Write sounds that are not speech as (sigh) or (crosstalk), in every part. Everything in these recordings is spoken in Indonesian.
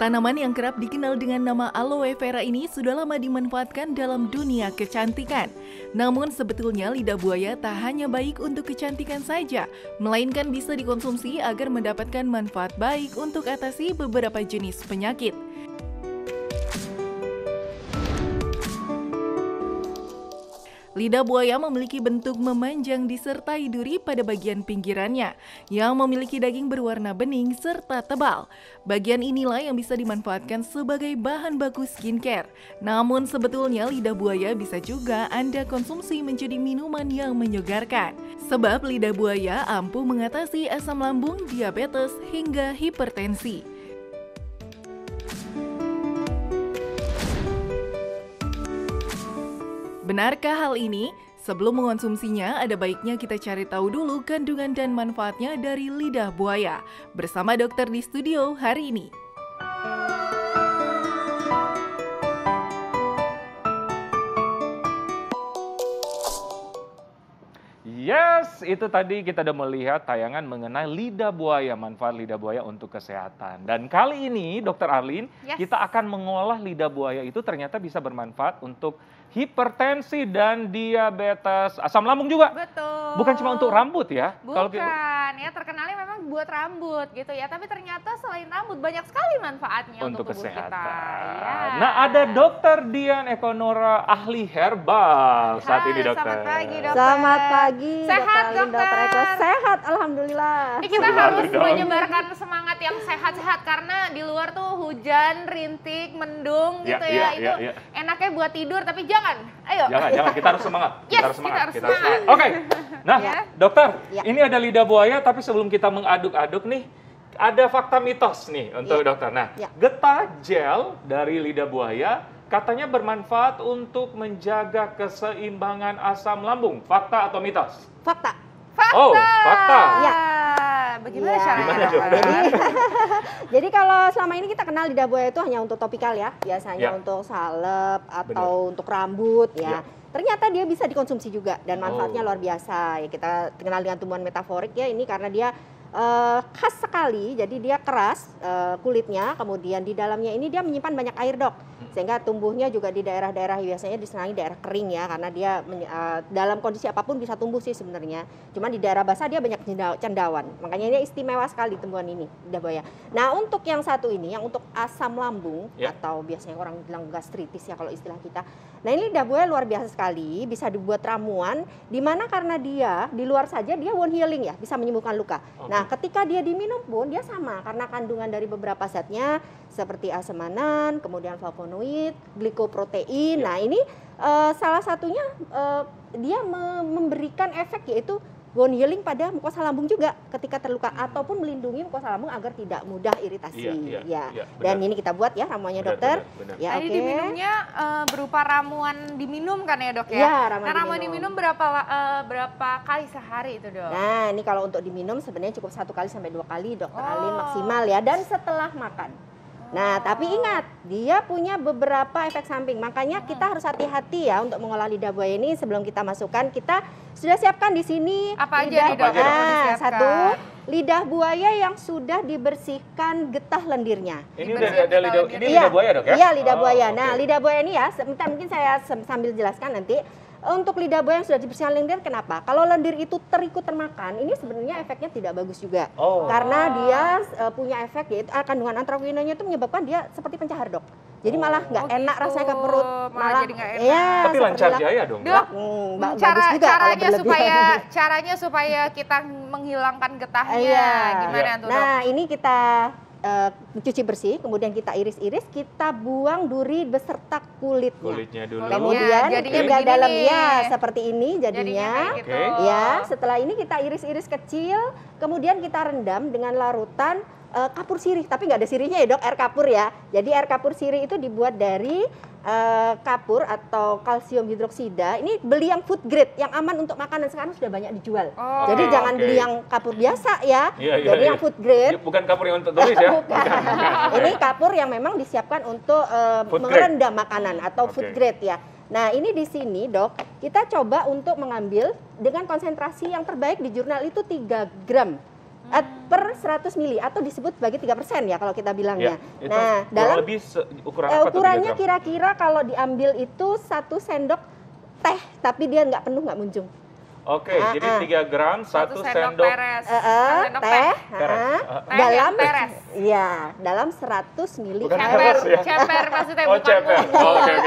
Tanaman yang kerap dikenal dengan nama aloe vera ini sudah lama dimanfaatkan dalam dunia kecantikan. Namun sebetulnya lidah buaya tak hanya baik untuk kecantikan saja, melainkan bisa dikonsumsi agar mendapatkan manfaat baik untuk atasi beberapa jenis penyakit. Lidah buaya memiliki bentuk memanjang disertai duri pada bagian pinggirannya yang memiliki daging berwarna bening serta tebal. Bagian inilah yang bisa dimanfaatkan sebagai bahan baku skincare. Namun sebetulnya lidah buaya bisa juga Anda konsumsi menjadi minuman yang menyegarkan. Sebab lidah buaya ampuh mengatasi asam lambung, diabetes, hingga hipertensi. Benarkah hal ini? Sebelum mengonsumsinya, ada baiknya kita cari tahu dulu kandungan dan manfaatnya dari lidah buaya. Bersama dokter di studio hari ini. Yes, itu tadi kita sudah melihat tayangan mengenai lidah buaya, manfaat lidah buaya untuk kesehatan. Dan kali ini, Dokter Arlin, yes. kita akan mengolah lidah buaya itu ternyata bisa bermanfaat untuk hipertensi dan diabetes asam lambung juga. Betul. Bukan cuma untuk rambut ya. Bukan. Kalau kan ya terkenalnya memang buat rambut gitu ya tapi ternyata selain rambut banyak sekali manfaatnya untuk, untuk kesehatan. kita. Ya. Nah ada dokter Dian Ekonora ahli herbal saat ini dokter. Selamat pagi dokter. Selamat pagi. Sehat dokter. dokter. dokter sehat alhamdulillah. Eh, kita harus dong. menyebarkan semangat yang sehat-sehat karena di luar tuh hujan, rintik, mendung ya, gitu ya, ya, ya itu ya, ya. enaknya buat tidur tapi jangan. Ayo. Jangan jangan kita harus semangat. Yes, kita harus semangat. Kita semangat. Oke. Okay. Nah, ya. dokter, ya. ini ada lidah buaya tapi sebelum kita mengaduk-aduk nih, ada fakta mitos nih untuk ya. dokter. Nah, ya. getah gel dari lidah buaya katanya bermanfaat untuk menjaga keseimbangan asam lambung. Fakta atau mitos? Fakta. Oh, fakta. Oh, fakta. Ya. Bagaimana ya. caranya? Jadi, (laughs) jadi kalau selama ini kita kenal lidah buaya itu hanya untuk topikal ya, biasanya ya. untuk salep atau Bener. untuk rambut ya. ya ternyata dia bisa dikonsumsi juga dan manfaatnya oh. luar biasa ya kita kenal dengan tumbuhan metaforik ya ini karena dia uh, khas sekali, jadi dia keras uh, kulitnya, kemudian di dalamnya ini dia menyimpan banyak air dok, sehingga tumbuhnya juga di daerah-daerah biasanya disenangi daerah kering ya, karena dia uh, dalam kondisi apapun bisa tumbuh sih sebenarnya. Cuman di daerah basah dia banyak cendawan, makanya ini istimewa sekali tumbuhan ini, dabaya. Nah untuk yang satu ini, yang untuk asam lambung yeah. atau biasanya orang bilang gastritis ya kalau istilah kita. Nah ini buaya luar biasa sekali, bisa dibuat ramuan, dimana karena dia di luar saja dia wound healing ya, bisa menyembuhkan luka. Okay. Nah Nah, ketika dia diminum pun dia sama karena kandungan dari beberapa zatnya seperti asemanan, kemudian flavonoid, glikoprotein. Ya. Nah, ini uh, salah satunya uh, dia memberikan efek yaitu wound healing pada mukosa lambung juga ketika terluka hmm. ataupun melindungi mukosa lambung agar tidak mudah iritasi iya, iya ya, ya. ya Dan ini kita buat ya ramuannya benar, dokter. Benar, benar. Ya, Tadi okay. diminumnya uh, berupa ramuan diminum kan ya dok ya. ya ramuan nah, ramuan diminum, diminum berapa uh, berapa kali sehari itu dok? Nah ini kalau untuk diminum sebenarnya cukup satu kali sampai dua kali dokter oh. Alin maksimal ya. Dan setelah makan. Nah, tapi ingat, dia punya beberapa efek samping. Makanya kita harus hati-hati ya untuk mengolah lidah buaya ini sebelum kita masukkan. Kita sudah siapkan di sini apa lidah, aja lidah buaya. Nah, satu, lidah buaya yang sudah dibersihkan getah lendirnya. Ini udah ada lidah ini lidah buaya, Dok ya? Iya, lidah oh, buaya. Nah, okay. lidah buaya ini ya, sebentar mungkin saya sambil jelaskan nanti untuk lidah buaya yang sudah dibersihkan lendir kenapa? Kalau lendir itu terikut termakan, ini sebenarnya efeknya tidak bagus juga. Oh. Karena dia uh, punya efek yaitu e, kandungan antrokinonya itu menyebabkan dia seperti pencahar dok. Jadi oh. malah nggak oh, enak gitu. rasanya ke perut, malah, malah jadi enak. Ya, Tapi lancar jaya dong. Dok, hmm, hmm cara juga caranya supaya caranya supaya kita menghilangkan getahnya, iya. gimana ya. tuh? Nah, ini kita uh, cuci bersih, kemudian kita iris-iris, kita buang duri beserta kulitnya. Kulitnya dulu. Kemudian jadinya okay. ya seperti ini jadinya. jadinya gitu. Ya, setelah ini kita iris-iris kecil, kemudian kita rendam dengan larutan uh, kapur sirih, tapi nggak ada sirihnya ya dok, air kapur ya. Jadi air kapur sirih itu dibuat dari Eh, kapur atau kalsium hidroksida ini beli yang food grade yang aman untuk makanan sekarang sudah banyak dijual. Oh, Jadi okay, jangan beli yang kapur biasa ya. Yeah, iya, Jadi yeah. yang food grade. Yeah, bukan kapur yang untuk tulis ya. (laughs) bukan. ini kapur yang memang disiapkan untuk uh, eh, merendam makanan atau okay. food grade ya. Nah, ini di sini, Dok, kita coba untuk mengambil dengan konsentrasi yang terbaik di jurnal itu 3 gram at eh, per 100 mili atau disebut sebagai 3% ya kalau kita bilangnya. Ya, nah, dalam lebih ukuran eh, ukurannya kira-kira kalau diambil itu satu sendok teh tapi dia nggak penuh nggak muncung. Oke, uh, jadi uh, ah. 3 gram, satu sendok, sendok peres, uh, uh, sendok teh, ah, teh, Uh, teh dalam peres. Iya, dalam 100 mili ceper, ya? ceper maksudnya oh, bukan Oh, ceper.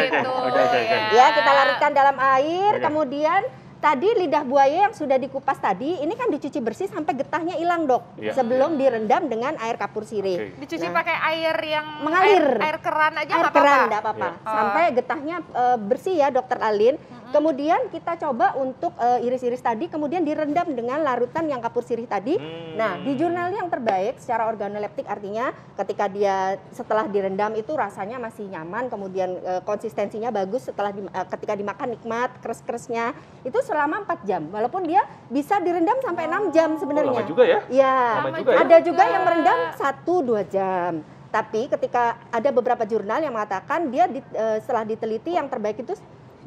Gitu. Oke, oke, oke. Ya, kita iya. larutkan dalam air, okay. kemudian tadi lidah buaya yang sudah dikupas tadi ini kan dicuci bersih sampai getahnya hilang dok ya, sebelum ya. direndam dengan air kapur sirih. Okay. Dicuci nah, pakai air yang mengalir air, air keran aja air keran apa-apa. apa-apa ya. sampai getahnya uh, bersih ya dokter Alin. Nah. Kemudian kita coba untuk eh, iris-iris uh, tadi, kemudian direndam dengan larutan yang kapur sirih tadi. Hmm. Nah, di jurnal yang terbaik secara organoleptik artinya ketika dia setelah direndam itu rasanya masih nyaman, kemudian uh, konsistensinya bagus setelah di, uh, ketika dimakan nikmat, kres-kresnya itu selama 4 jam. Walaupun dia bisa direndam sampai enam 6 jam oh, sebenarnya. Oh, juga ya? Iya. Juga ya? Ada juga yang iya. merendam 1-2 jam. Tapi ketika ada beberapa jurnal yang mengatakan dia di, uh, setelah diteliti yang terbaik itu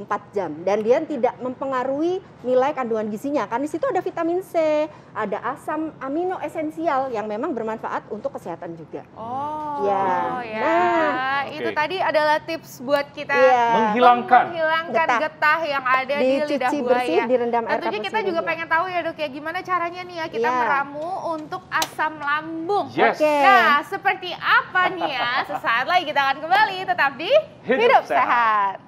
4 jam dan dia tidak mempengaruhi nilai kandungan gizinya karena di situ ada vitamin C, ada asam amino esensial yang memang bermanfaat untuk kesehatan juga. Oh, ya. ya. Nah, okay. itu tadi adalah tips buat kita ya. menghilangkan menghilangkan getah, yang ada di, di lidah buaya. bersih, direndam air Tentunya kita juga dia. Ya. pengen tahu ya dok ya gimana caranya nih ya kita ya. meramu untuk asam lambung. Yes. Okay. Nah, seperti apa nih ya? Sesaat lagi kita akan kembali tetap di Hidup, Hidup Sehat. sehat.